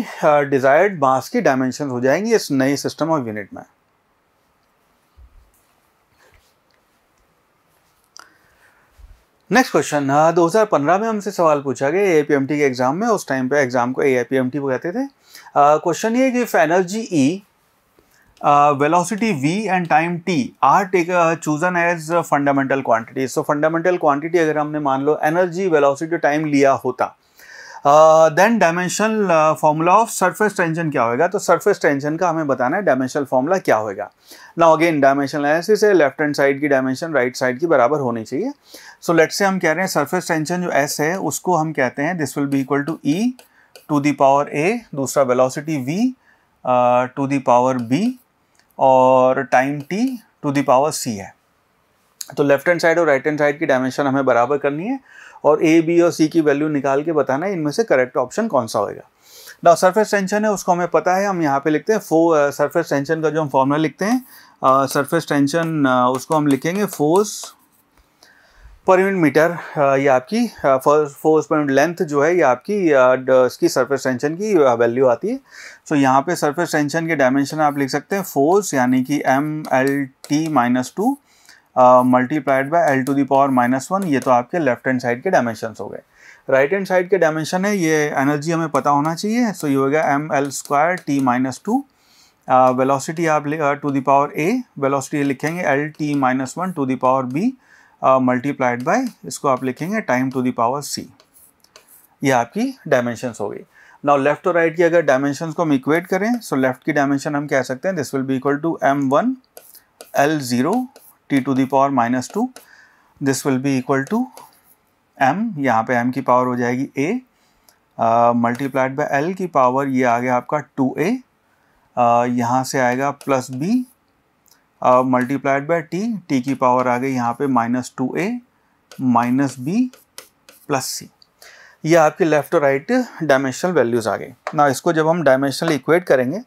डिजायर्ड uh, मास की डायमेंशन हो जाएंगी इस नए सिस्टम ऑफ यूनिट में नेक्स्ट क्वेश्चन 2015 में हमसे सवाल पूछा गया ए के एग्जाम में उस टाइम पे एग्जाम को ए कहते थे क्वेश्चन uh, ये कि energy E uh, velocity v and time t are take, uh, chosen as uh, fundamental quantities. So fundamental quantity अगर हमने मान लो energy, velocity, time लिया होता then dimensional formula of surface tension क्या होगा तो सर्फेस टेंशन का हमें बताना है डायमेंशनल फॉर्मूला क्या होगा ना अगेन डायमेंशन एनालिसिस है लेफ्ट हैंड साइड की डायमेंशन राइट साइड की बराबर होनी चाहिए सो so, लेट से हम कह रहे हैं सर्फेस टेंशन जो एस है उसको हम कहते हैं this will be equal to E to the power A दूसरा velocity V to the power B और time T to the power C है तो लेफ्ट हैंड साइड और राइट हैंड साइड की डायमेंशन हमें बराबर करनी है और ए बी और सी की वैल्यू निकाल के बताना है इनमें से करेक्ट ऑप्शन कौन सा होएगा ना सरफेस टेंशन है उसको हमें पता है हम यहाँ पे लिखते हैं फो सरफेस टेंशन का जो हम फॉर्मूला लिखते हैं सरफेस uh, टेंशन uh, उसको हम लिखेंगे फोर्स पर यूनिट मीटर ये आपकी फोर्स पर यूनिट लेंथ जो है ये आपकी इसकी सरफेस टेंशन की वैल्यू आती है सो so, यहाँ पे सरफेस टेंशन के डायमेंशन आप लिख सकते हैं फोर्स यानी कि M L T minus two multiplied by L to the power minus one ये तो आपके लेफ्ट हैंड साइड के डायमेंशन हो गए राइट हैंड साइड के डायमेंशन है ये एनर्जी हमें पता होना चाहिए सो so, ये हो गया M L square T minus two velocity आप to the power A velocity लिखेंगे L T minus one to the power B multiplied by इसको आप लिखेंगे टाइम टू दावर सी ये आपकी डायमेंशंस हो गई नाउ लेफ्ट और राइट की अगर डायमेंशंस को हम इक्वेट करें सो so लेफ्ट की डायमेंशन हम कह सकते हैं this will be equal to M one L zero T to the power minus two this will be equal to M यहाँ पे एम की पावर हो जाएगी ए मल्टीप्लाइड बाय एल की पावर ये आ गया आपका टू ए uh, यहाँ से आएगा plus B multiplied by T T की पावर आ गई यहाँ पे minus two A minus B plus C ये आपकी लेफ्ट और राइट डायमेंशनल वैल्यूज़ आ गई ना इसको जब हम डायमेंशनल इक्वेट करेंगे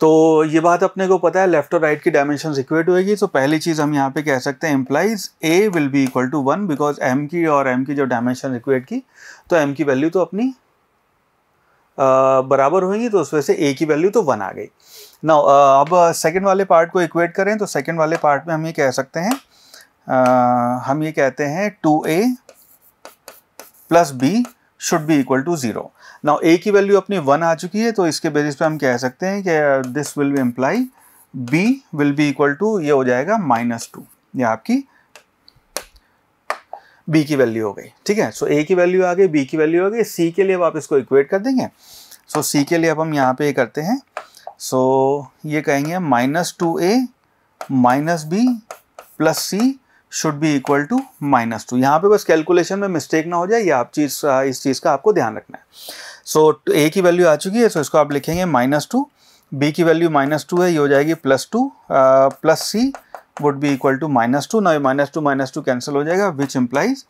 तो ये बात अपने को पता है लेफ्ट और राइट की डायमेंशन इक्वेट होएगी तो पहली चीज़ हम यहाँ पे कह सकते हैं implies A will be equal to one because M की और एम की जो डायमेंशन इक्वेट की तो एम की वैल्यू तो अपनी आ, बराबर होगी तो वजह से ए की वैल्यू तो वन आ गई ना uh, अब सेकेंड वाले पार्ट को इक्वेट करें तो सेकेंड वाले पार्ट में हम ये कह सकते हैं आ, uh, हम ये कहते हैं two A plus B should be equal to zero ना ए की वैल्यू अपनी वन आ चुकी है तो इसके बेसिस पे हम कह सकते हैं कि this will be implies B will be equal to ये हो जाएगा माइनस टू ये आपकी बी की वैल्यू हो गई ठीक है सो ए की वैल्यू आ गई बी की वैल्यू आ गई सी के लिए अब आप इसको इक्वेट कर देंगे सो so, सी के लिए अब हम यहाँ पे करते हैं सो ये कहेंगे minus two A minus B plus C should be equal to minus two यहाँ पे बस कैलकुलेशन में मिस्टेक ना हो जाए ये आप चीज़ इस चीज़ का आपको ध्यान रखना है सो so, ए की वैल्यू आ चुकी है सो so इसको आप लिखेंगे माइनस टू बी की वैल्यू माइनस टू है ये हो जाएगी plus two plus C would be equal to minus two ना ये minus two minus two cancel हो जाएगा विच इम्प्लाइज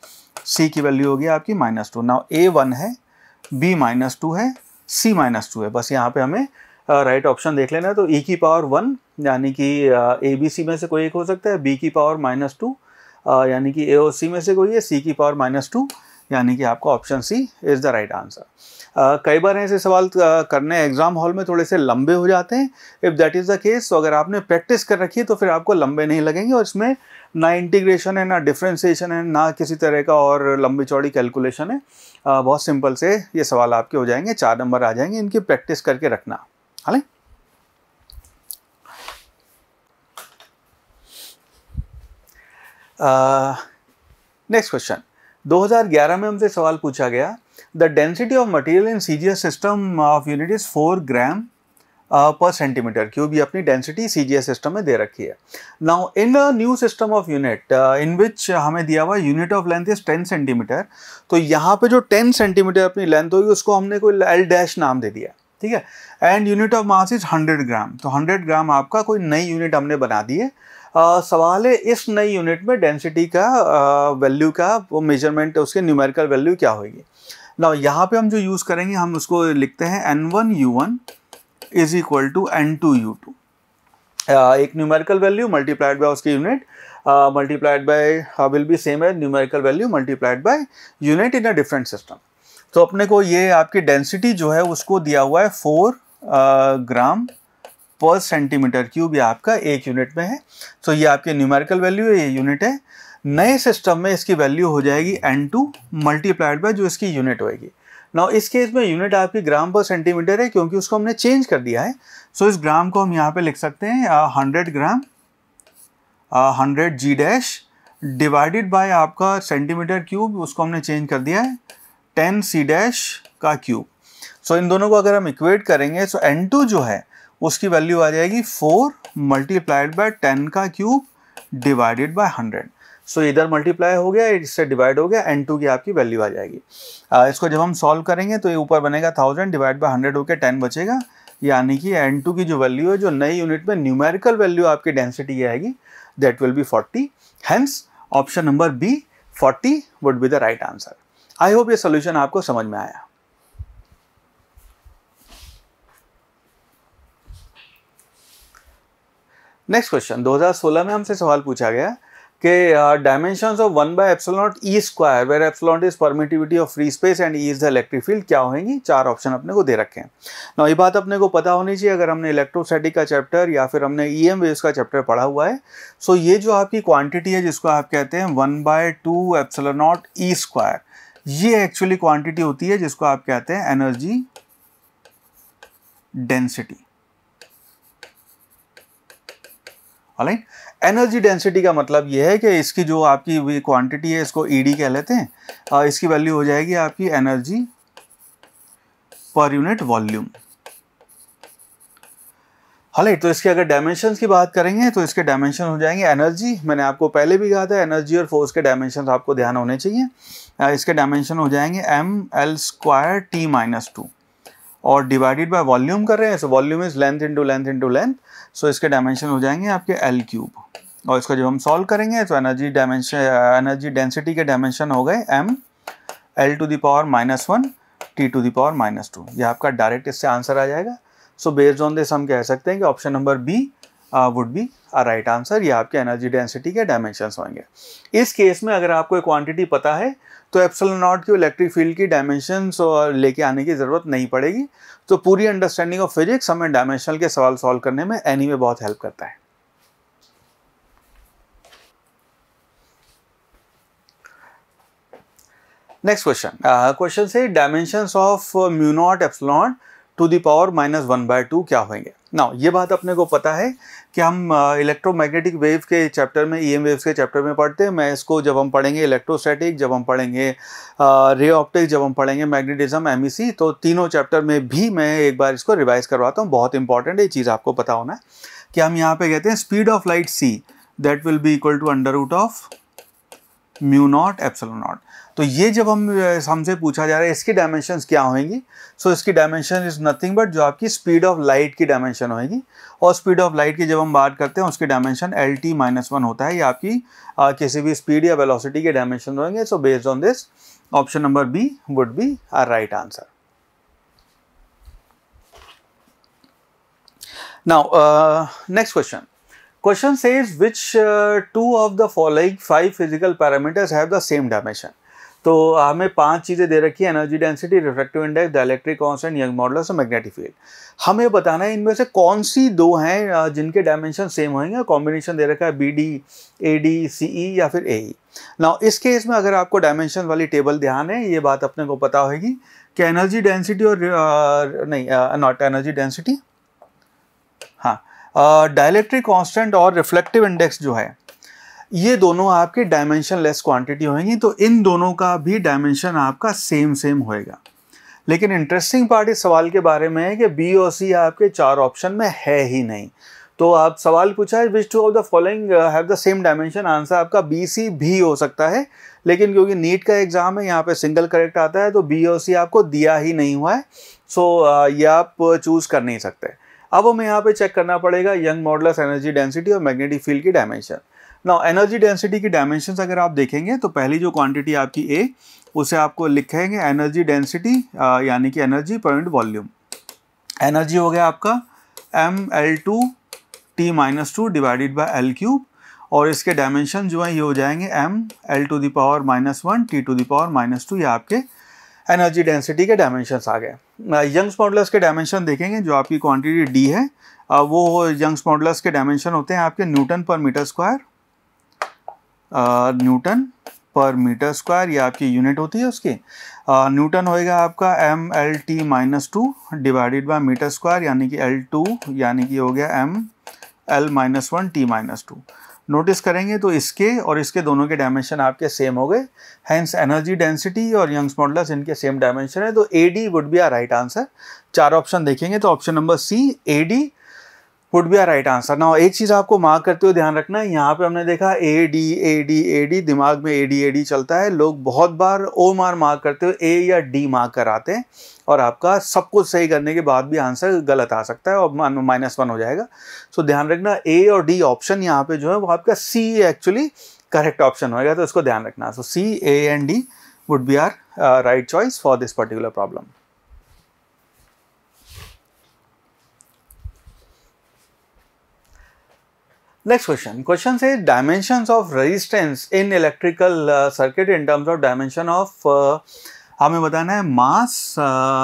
सी की वैल्यू होगी आपकी माइनस टू ना ए वन है बी माइनस टू है सी माइनस टू है बस यहाँ पे हमें राइट ऑप्शन देख लेना तो ई e की पावर वन यानी कि ए बी सी में से कोई एक हो सकता है बी की पावर माइनस टू यानी कि ए और सी में से कोई है सी की पावर माइनस टू यानी कि आपका option C is the right answer कई बार ऐसे सवाल uh, करने एग्ज़ाम हॉल में थोड़े से लंबे हो जाते हैं if that is the case तो अगर आपने प्रैक्टिस कर रखी है तो फिर आपको लंबे नहीं लगेंगे और इसमें ना इंटीग्रेशन है ना डिफ्रेंसीशन है ना किसी तरह का और लंबी चौड़ी कैलकुलेशन है बहुत सिंपल से ये सवाल आपके हो जाएंगे चार नंबर आ जाएंगे इनकी प्रैक्टिस करके रखना ¿Vale? नेक्स्ट क्वेश्चन 2011 में हमसे सवाल पूछा गया the density of material in CGS system of unit is 4 gram per centimetre क्यों भी अपनी डेंसिटी सीजीएस सिस्टम में दे रखी है now in a new system of unit in which हमें दिया हुआ unit of length is 10 centimetre तो यहाँ पे जो 10 सेंटीमीटर अपनी लेंथ होगी उसको हमने कोई एल डैश नाम दे दिया ठीक है and unit of mass is 100 gram तो 100 ग्राम आपका कोई नई यूनिट हमने बना दी है आ, सवाल है इस नई यूनिट में डेंसिटी का वैल्यू का वो मेजरमेंट उसके न्यूमेरिकल वैल्यू क्या होगी ना यहाँ पे हम जो यूज़ करेंगे हम उसको लिखते हैं N one U one is equal to N two U two एक न्यूमेरिकल वैल्यू मल्टीप्लाइड बाय उसकी unit multiplied by will be same as numerical value multiplied by unit in a different system तो अपने को ये आपकी डेंसिटी जो है उसको दिया हुआ है four gram per centimetre cube ये आपका एक यूनिट में है तो ये आपके न्यूमेरिकल वैल्यू है ये यूनिट है नए सिस्टम में इसकी वैल्यू हो जाएगी एन टू मल्टीप्लाइड बाय जो इसकी यूनिट होएगी ना इस केस में यूनिट आपकी ग्राम पर सेंटीमीटर है क्योंकि उसको हमने चेंज कर दिया है सो so, इस ग्राम को हम यहाँ पे लिख सकते हैं hundred gram hundred G dash divided by आपका सेंटीमीटर क्यूब उसको हमने चेंज कर दिया है टेन सी डैश का क्यूब सो so, इन दोनों को अगर हम इक्वेट करेंगे सो एन टू जो है उसकी वैल्यू आ जाएगी फोर मल्टीप्लाइड बाय टेन का cube divided by hundred so इधर मल्टीप्लाई हो गया इससे डिवाइड हो गया एन टू की आपकी वैल्यू आ जाएगी uh, इसको जब हम सॉल्व करेंगे तो ये ऊपर बनेगा थाउजेंड डिवाइड बाय हंड्रेड होकर टेन बचेगा यानी कि एन टू की जो वैल्यू है जो नई यूनिट में न्यूमेरिकल वैल्यू आपकी डेंसिटी ये आएगी that will be forty hence option number B forty would be the right answer I hope ये सोल्यूशन आपको समझ में आया नेक्स्ट क्वेश्चन 2016 में हमसे सवाल पूछा गया कि dimension of one by epsilon nought E square where epsilon nought is permittivity of free space and E is the electric field क्या होगी चार ऑप्शन अपने को दे रखे हैं ना ये बात अपने को पता होनी चाहिए अगर हमने इलेक्ट्रोस्टैटिक का चैप्टर या फिर हमने ई एम वेव्स का चैप्टर पढ़ा हुआ है सो so ये जो आपकी क्वांटिटी है जिसको आप कहते हैं one by two epsilon nought E square ये एक्चुअली क्वांटिटी होती है जिसको आप कहते हैं energy density right energy density का मतलब ये है कि इसकी जो आपकी क्वांटिटी है इसको ईडी e कह लेते हैं इसकी वैल्यू हो जाएगी आपकी एनर्जी पर यूनिट वॉल्यूम हालांकि तो इसके अगर डायमेंशन की बात करेंगे तो इसके डायमेंशन हो जाएंगे एनर्जी मैंने आपको पहले भी कहा था एनर्जी और फोर्स के डायमेंशन आपको ध्यान होने चाहिए इसके डायमेंशन हो जाएंगे M L square T minus two और डिवाइडेड बाय वॉल्यूम कर रहे हैं so volume is length into length into length so इसके डायमेंशन हो जाएंगे आपके एल क्यूब और इसको जब हम सॉल्व करेंगे तो एनर्जी डायमेंशन एनर्जी डेंसिटी के डायमेंशन हो गए M L to the power minus one T to the power minus two यह आपका डायरेक्ट इससे आंसर आ जाएगा सो बेस्ड ऑन दिस हम कह सकते हैं कि option number B would be a right answer ये आपके एनर्जी डेंसिटी के डायमेंशन होंगे इस केस में अगर आपको क्वांटिटी पता है तो एप्सल नॉट की इलेक्ट्रिक फील्ड की डायमेंशन लेके आने की ज़रूरत नहीं पड़ेगी तो पूरी अंडरस्टैंडिंग ऑफ फिजिक्स हमें डायमेंशनल के सवाल सॉल्व करने में एनी वे बहुत हेल्प करता है नेक्स्ट क्वेश्चन क्वेश्चन से dimension of mu nought epsilon to the power minus one by two क्या होंगे ना ये बात अपने को पता है कि हम इलेक्ट्रोमैग्नेटिक वेव के चैप्टर में ई एम वेव्स के चैप्टर में पढ़ते हैं मैं इसको जब हम पढ़ेंगे इलेक्ट्रोस्टैटिक जब हम पढ़ेंगे रे ऑप्टिक्स जब हम पढ़ेंगे मैग्नेटिज्म एम e तो तीनों चैप्टर में भी मैं एक बार इसको रिवाइज़ करवाता हूँ बहुत इंपॉर्टेंट ये चीज़ आपको पता होना है कि हम यहाँ पे कहते हैं speed of light C that will be equal to under root of mu nought epsilon nought तो ये जब हम हमसे पूछा जा रहा है इसकी डायमेंशन क्या होंगी सो so, इसकी डायमेंशन इज़ नथिंग बट जो आपकी स्पीड ऑफ लाइट की डायमेंशन होगी और स्पीड ऑफ लाइट की जब हम बात करते हैं उसकी dimension L T minus one होता है ये आपकी आ, किसी भी स्पीड या वेलोसिटी के डायमेंशन होंगे so based on this option number B would be our right answer now next question question says which two of the following five physical parameters have the same dimension तो हमें पांच चीज़ें दे रखी है energy density reflective index electric constant Young model और मैग्नेटिक फील्ड हमें बताना है इनमें से कौन सी दो हैं जिनके डायमेंशन सेम होंगे कॉम्बिनेशन दे रखा है B D A D C E या फिर ए ई ना इस केस में अगर आपको डायमेंशन वाली टेबल ध्यान है ये बात अपने को पता होगी कि एनर्जी डेंसिटी और नहीं नॉट एनर्जी डेंसिटी हाँ डायलैक्ट्रिक कॉन्सटेंट और रिफ्लेक्टिव इंडेक्स जो है ये दोनों आपकी डायमेंशन लेस क्वान्टिटी होंगी तो इन दोनों का भी डायमेंशन आपका सेम सेम होएगा लेकिन इंटरेस्टिंग पार्ट इस सवाल के बारे में है कि बी और सी आपके चार ऑप्शन में है ही नहीं तो आप सवाल पूछा है which two of the following have the same dimension answer आपका बी सी भी हो सकता है लेकिन क्योंकि नीट का एग्ज़ाम है यहाँ पे सिंगल करेक्ट आता है तो बी और सी आपको दिया ही नहीं हुआ है सो so, uh, ये आप चूज़ कर नहीं सकते अब हमें यहाँ पे चेक करना पड़ेगा यंग मॉडल एनर्जी डेंसिटी और मैग्नेटिक फील्ड की डायमेंशन ना एनर्जी डेंसिटी की डायमेंशन अगर आप देखेंगे तो पहली जो क्वांटिटी आपकी ए उसे आपको लिखेंगे एनर्जी डेंसिटी यानी कि एनर्जी पॉइंट वॉल्यूम एनर्जी हो गया आपका M L two T minus two divided by L cube और इसके डायमेंशन जो है ये हो जाएंगे M L to the power minus one T to the power minus two ये आपके एनर्जी डेंसिटी के डायमेंशंस आ गए यंग्स मॉडल्स के डायमेंशन देखेंगे जो आपकी क्वांटिटी डी है वो यंग्स मॉडल्स के डायमेंशन होते हैं आपके newton per metre square newton per metre square ये आपकी यूनिट होती है उसकी न्यूटन होएगा आपका M L T minus two divided by metre square यानी कि एल टू यानी कि हो गया M L minus one T minus two notice करेंगे तो इसके और इसके दोनों के डायमेंशन आपके सेम हो गए हैंस एनर्जी डेंसिटी और यंग्स मॉडल्स इनके सेम डायमेंशन है तो A D would be a right answer चार ऑप्शन देखेंगे तो option number C A D would be our right answer ना एक चीज़ आपको मार्क करते हुए ध्यान रखना है यहाँ पे हमने देखा A D A D A D दिमाग में ए डी ए डी चलता है लोग बहुत बार ओ मार मार्क करते हुए ए या डी मार्क कराते हैं और आपका सब कुछ सही करने के बाद भी आंसर गलत आ सकता है और माइनस वन हो जाएगा सो so, ध्यान रखना ए और डी ऑप्शन यहाँ पे जो है वो आपका सी एक्चुअली करेक्ट ऑप्शन होगा तो इसको ध्यान रखना so C A and D would be our right choice for this particular problem Next question. Question says dimensions of resistance in electrical uh, circuit in terms of dimension of uh, हमें बताना है mass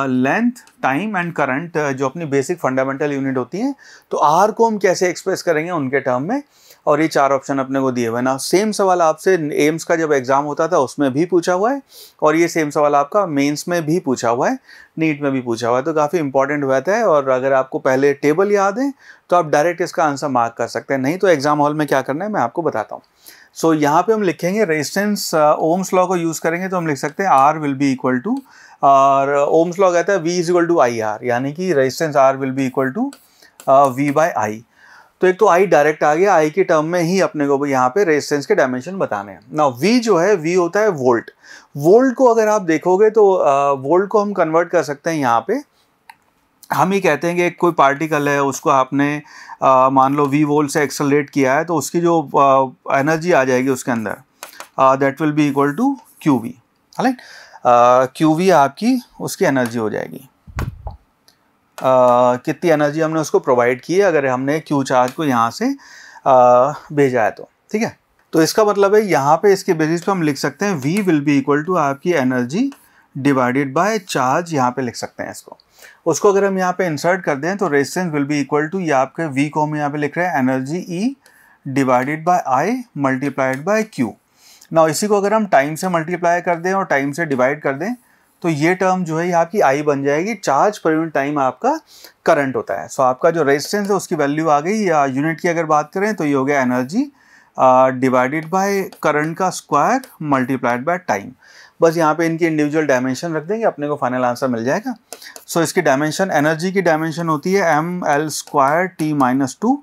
length time and current जो अपनी बेसिक फंडामेंटल यूनिट होती हैं तो आर को हम कैसे एक्सप्रेस करेंगे उनके टर्म में और ये चार ऑप्शन अपने को दिए हुए ना सेम सवाल आपसे एम्स का जब एग्ज़ाम होता था उसमें भी पूछा हुआ है और ये सेम सवाल आपका मेंस में भी पूछा हुआ है नीट में भी पूछा हुआ है तो काफ़ी इंपॉर्टेंट हुआ था और अगर आपको पहले टेबल याद है तो आप डायरेक्ट इसका आंसर मार्क कर सकते हैं नहीं तो एग्ज़ाम हॉल में क्या करना है मैं आपको बताता हूँ सो so, यहाँ पे हम लिखेंगे रेजिस्टेंस ओम्स लॉ को यूज़ करेंगे तो हम लिख सकते हैं R will be equal to और ओम्स uh, लॉ कहता है V is equal to I R यानी कि resistance R will be equal to V by I तो एक तो आई डायरेक्ट आ गया आई के टर्म में ही अपने को यहाँ पे रेजिस्टेंस के डायमेंशन बताने हैं ना वी जो है वी होता है वोल्ट वोल्ट को अगर आप देखोगे तो वोल्ट को हम कन्वर्ट कर सकते हैं यहाँ पे हम ही कहते हैं कि कोई पार्टिकल है उसको आपने मान लो वी वोल्ट से एक्सलेट किया है तो उसकी जो एनर्जी आ जाएगी उसके अंदर that will be equal to Q V right Q V आपकी उसकी एनर्जी हो जाएगी कितनी एनर्जी हमने उसको प्रोवाइड की है अगर हमने क्यू चार्ज को यहाँ से भेजा है तो ठीक है तो इसका मतलब है यहाँ पे इसके बेसिस पे हम लिख सकते हैं V will be equal to आपकी एनर्जी डिवाइडेड बाय चार्ज यहाँ पे लिख सकते हैं इसको उसको अगर हम यहाँ पे इंसर्ट कर दें तो resistance will be equal to ये आपके वी को हम यहाँ पे लिख रहे हैं energy E divided by I multiplied by Q ना इसी को अगर हम टाइम से मल्टीप्लाई कर दें और टाइम से डिवाइड कर दें तो ये टर्म जो है आपकी आई बन जाएगी चार्ज पर यूनिट टाइम आपका करंट होता है सो आपका जो रेजिस्टेंस है उसकी वैल्यू आ गई या यूनिट की अगर बात करें तो ये हो गया एनर्जी डिवाइडेड बाय करंट का स्क्वायर मल्टीप्लाइड बाय टाइम बस यहाँ पे इनकी इंडिविजुअल डायमेंशन रख देंगे अपने को फाइनल आंसर मिल जाएगा सो so, इसकी डायमेंशन एनर्जी की डायमेंशन होती है M L square T minus two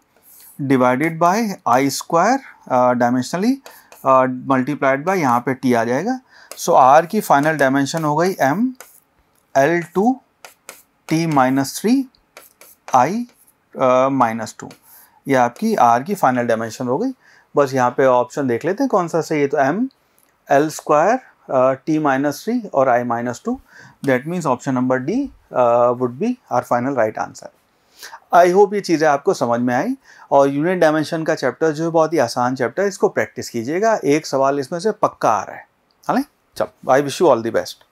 divided by I square dimensionally multiplied by यहाँ पे टी आ जाएगा सो आर की फाइनल डायमेंशन हो गई M L two T minus three I minus two ये आपकी आर की फाइनल डायमेंशन हो गई बस यहाँ पे ऑप्शन देख लेते हैं कौन सा सही है तो M L square T minus three और I minus two that means option number D would be our final right answer I hope ये चीज़ें आपको समझ में आई और यूनिट डायमेंशन का चैप्टर जो है बहुत ही आसान चैप्टर इसको प्रैक्टिस कीजिएगा एक सवाल इसमें से पक्का आ रहा है हाँ I wish you all the best.